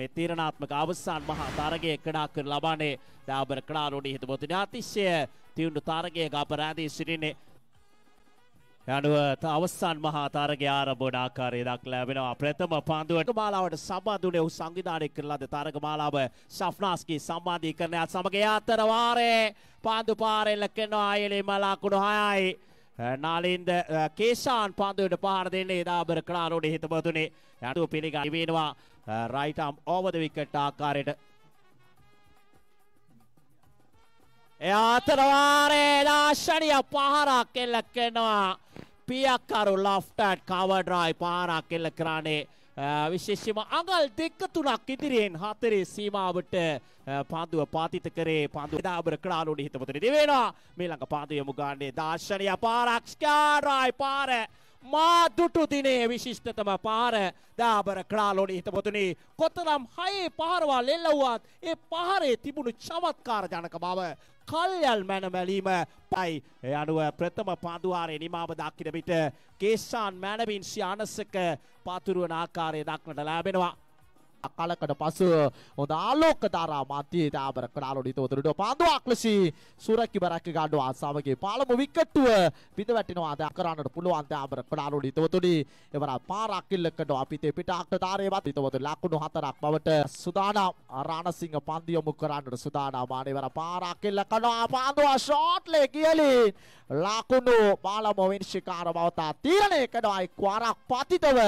මේ තීරණාත්මක අවසාන මහා තරගයේ කඩාකර ලබන්නේ දාබර කඩාරෝණී හිතපොතුනි අතිශය තියුණු තරගයක අප රැඳී සිටින්නේ යනුව අවසන් මහා තරගය ආරම්භ වන ආකාරය දක්ලා ලැබෙනවා ප්‍රථම පන්දුවට මාලාවට සම්බන්ධුනේ ඔහු සංවිධානය කරන ලද තරග මාලාව ෂෆ්නාස්ගේ සම්බන්ධීකරණයත් සමග යාතර වාරේ පන්දු පාරේ ලකනවා අයලෙම ලකුණු 6යි නාලින්ද කේෂාන් පන්දුවට පහර දෙන්නේ දාබර කලාරෝඩේ හිතබතුනේ යටුව පිළිගනිවෙනවා right arm over the wicket ආකාරයට එයා අතර වාරේ දාර්ශනීය පහරක් එල්ල කරනවා පියක්කරු ලොෆ්ටට් කවර් ඩ්‍රයිව් පහරක් එල්ල කරන්නේ විශේෂම අඟල් දෙක තුනක් ඉදිරියෙන් හතරේ සීමාවට පාදුව පාතිත කරේ පන්දු දාබර ක්‍රාලුණි හිතපතට දිවෙනවා මේ ළඟ පාදු යමු ගන්නේ දාර්ශනීය පාරක්ෂා රායි පාර මාදුටු දිනේ විශිෂ්ටතම පාර දාබර ක්‍රාලෝනි හිතපොතුනි කොතරම් හයේ පහරවල් එල්ලවුවත් ඒ පහරේ තිබුණු චමත්කාර ජනක බව කල්යල් මැන මැලීම පයි ඒ අනුව ප්‍රථම පාදුවාරය නිමාව දක්කින විට කේසාන් මැනවින් සියානසක පතුරුවන ආකාරය දක්නට ලැබෙනවා කාලකට පසුව හොඳ ආලෝක ධාරා මතිය තාබර කඩාලොඩිත උතුරට පාදුවක් ලෙසී සුරකි බරක් ගාඩු ආසාවගේ පාලම විකට්ටුව පිට වැටෙනවා අද කරන්නට පුළුවන් තාබර කඩාලොඩිත උතුරි එවර පාරක් ඉල්ලකට අපිට පිට අක්ට ධාරේවත් ඉතවත ලකුණු හතරක් බවට සුදානම් රාණසිංහ පන්දි යොමු කරන්නට සුදානම් ආනේවර පාරක් ඉල්ලකනවා පාදුවා ෂෝට් ලේ කියලින් ලකුණු පාලම විනිශ්චයකාර බවතා තීරණය කරනවා එක් වරක් පතිතව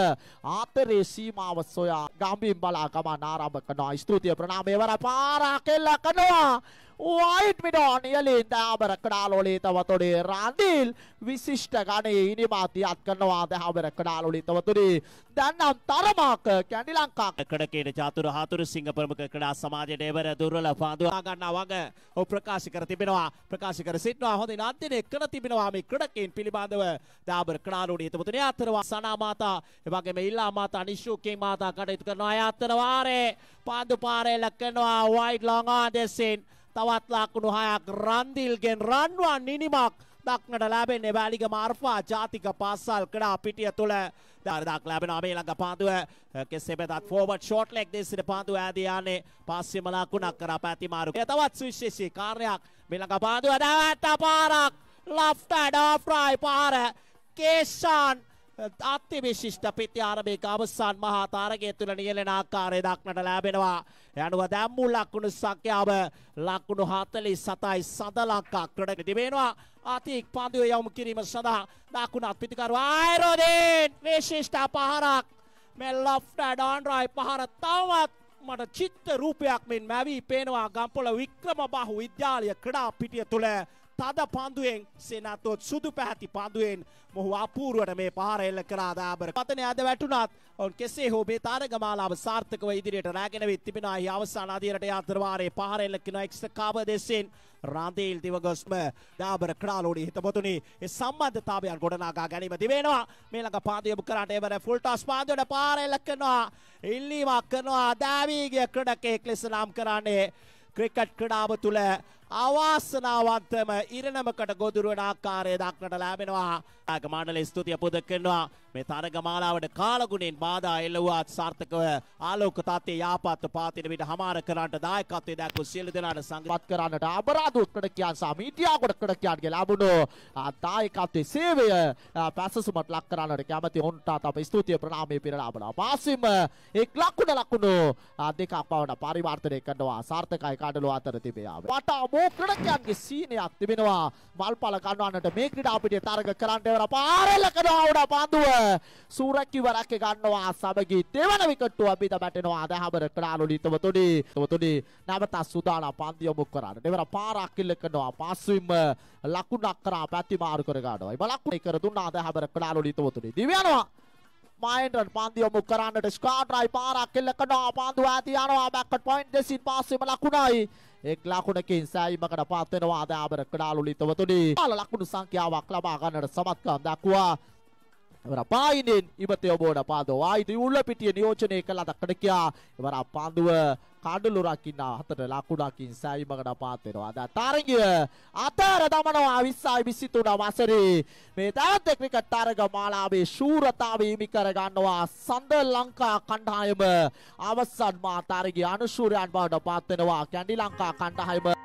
ආතරේ සීමාව සොයා ගම්බින් බලා ගමන් ආරම්භ කරනවා. ස්තුතිය ප්‍රණාමය වර පාරක් එල්ල කරනවා. වයිට් මිඩෝනියලින් දෑබර කඩාලොලිතවතුඩේ රන්දිල් විශිෂ්ට ගනේ ඉනිමාතියත් කරනවා දැහබර කඩාලොලිතවතුරේ දැන්නම් තරමාක කැඩි ලංකා කඩකේට චාතුර හතුරු සිංහ ප්‍රමුඛ කඩා සමාජයට එවර දුර්වල පාඳුවා ගන්න අවග ඔහු ප්‍රකාශ කර තිබෙනවා ප්‍රකාශ කර සිටිනවා හොඳින් අන්තිමේ කර තිබෙනවා මේ ක්‍රඩකයන් පිළිබඳව දාබර කඩාලොලිතවතුරේ අතරවා සනා මාතා එවගේම ඉල්ලා මාතා නිෂ්ුකේ මාතා කටයුතු කරනවා අතර වාරේ පාඳු පාරේ ලක් කරනවා වයිට් ලොං ආදෙසින් තවත් ලකුණු හයක් රන්දිල්ගෙන් රන්වන් නිනිමක් දක්නට ලැබෙන් එවැලිග මාර්ෆා ජාතික පස්සල් කඩා පිටිය තුළ දරදක් ලැබෙන අමේළඟ පාදුව කෙසෙබෙදත් ෆෝබට ෂෝට් ලෙක් දෙසිට පාදුව ඇදයාන්නේ පස්සෙම ලකුණක් කර පැතිමාරු තවත් සුවිශේෂී කාර්යයක් මෙළඟ පාදුව දැවැත්ත පාරක් ලෆ්ට ඩාෆ්‍රයි පාර කේෂාන් අත්‍යවිශිෂ්ට ප්‍රතිආරම්භයක අවසන් මහා තාරකය තුළ නියැලෙන ආකාරය දක්නට ලැබෙනවා. යනුව දැම්මු ලකුණු සංඛ්‍යාව ලකුණු 47යි සඳ ලංකා ක්‍රීඩක තිබෙනවා. ආතික් පන්දුව යොමු කිරීම සඳහා දකුණු අත්පිටිකරු ආයරෝදෙන් විශිෂ්ට පහරක් මේ ලොෆ්ට් ඇඩ් පහර තවත් මට චිත්ත රූපයක් මෙන් මැවී පේනවා ගම්පොළ වික්‍රමබාහු විද්‍යාලය ක්‍රීඩා පිටිය තුළ තද පන්දුවෙන් සෙනත්වොත් සුදු පැහැති පන්දුවෙන් මොහු අපූරුවට මේ පාර එල්ල කරා දාබර පතන ඇද වැටුණත් ඔවුන් කෙසේ හෝ මේ තාරගමාලාව සාර්ථකව ඉදිරියට රැගෙන වෙත් තිබෙනා එහි අවසාන අදියරට යාතරවාරේ පාර එල්ල කරන එක්ස්කාව දෙසෙන් රාන්දේල් දිවගොස්ම දාබර ක්‍රාලෝඩි හිතපතුනි ඒ සම්බන්ධතාවයන් ගොඩනගා ගැනීම දිවෙනවා මේ ළඟ පාදු යොමු කරාට එවර ෆුල් ටොස් පාදුවට පාර එල්ල කරනවා ඉල්ලීමක් කරනවා දාවීගේ ක්‍රීඩකයෙක් ලෙස නම් කරන්නේ ක්‍රිකට් ක්‍රඩාව තුළ අවාසනාවන්තම ඉරණමකට ගොදුරුවන ආකාරය දක්නට ලැබෙනවා. ආග මණ්ඩලයේ ස්තුතිය පුද කරනවා. මේ තරගමාලාවට කාලගුණෙන් බාධා එල්ලුවාත් සාර්ථකව ආලෝක තාත්තේ යාපත්ව පාතින විට හමාර කරන්නට දායකත්වයේ දැක්වූ සියලු දෙනාට සංගපත් කරන්නට අබරාධ උත්කඩකියන් සහ මීඩියා උත්කඩකියන්ගේ ලැබුණු දායකත්වයේ සේවය පැසසුමට ලක් කරන්නට කැමති ඔවුන්ටත් අප ස්තුතිය ප්‍රණාමය පිරලාබනවා. පාසිම එක් ලකුණ ලකුණු දෙකක් පවන පරිවර්තනය කරනවා සාර්ථකයි කඩලුව අතර තිබේ. වටා බොහෝ ක්‍රීඩකයන්ගේ සීනයක් තිබෙනවා වල්පල ගන්නවන්නට මේ ක්‍රීඩා පිටියේ තරග කරන්න වෙන පාරලකනවා උඩ පඳුව සූරක්කිව රැක ගන්නවා සමගි දෙවන විකට්ටුව අපිට බැටෙනවා දහබර ක්‍රාලුලිතව තුඩි තුඩි නැවත සුදානම් පන්ති යොමු කරාට දෙවර පාරක් කිල්ල කරනවා පාස්වීම ලකුණක් කරා පැති මාරු කර ගන්නවා ඒ බලකුණ කර දුන්නා දහබර ක්‍රාලුලිතව තුඩි දිව යනවා මයින්ටන් පන්දි යොමු කරන්නට ස්කාට්‍රයි පාරක් කෙල්ල කරනවා පන්දු ඈත යනවා බෑක්කට් පොයින්ට් දෙසින් පාස්වීම ලකුණයි එක් ලකුණකින් සෑයීමකට පත්වෙනවා අදාබර කඩාලු ලිතවතුනි පාල ලකුණු සංඛ්‍යාවක් ලබා ගන්නට සමත්කම් දක්වා එවර පායිනෙන් ඉමතය ඔබෝට පාදෝ ආයිති උල්ල පිටිය නියෝජනය කළ දක්කට කියා එවර පාදුව කඩුලුරක් ඉන්නා හතට ලකුණකින් සෑවි මකට පාත් වෙනවා. දැන් තරගය අතර දමනවා 20යි 23 වසරේ මේ තවත් ක්‍රිකට් තරග මාලාවේ ශූරතාවය හිමි කර ගන්නවා සඳ ලංකා කණ්ඩායම අවසන් මා තරගයේ අනුශූරයන් බවට පාත් වෙනවා කැන්ඩි ලංකා කණ්ඩායම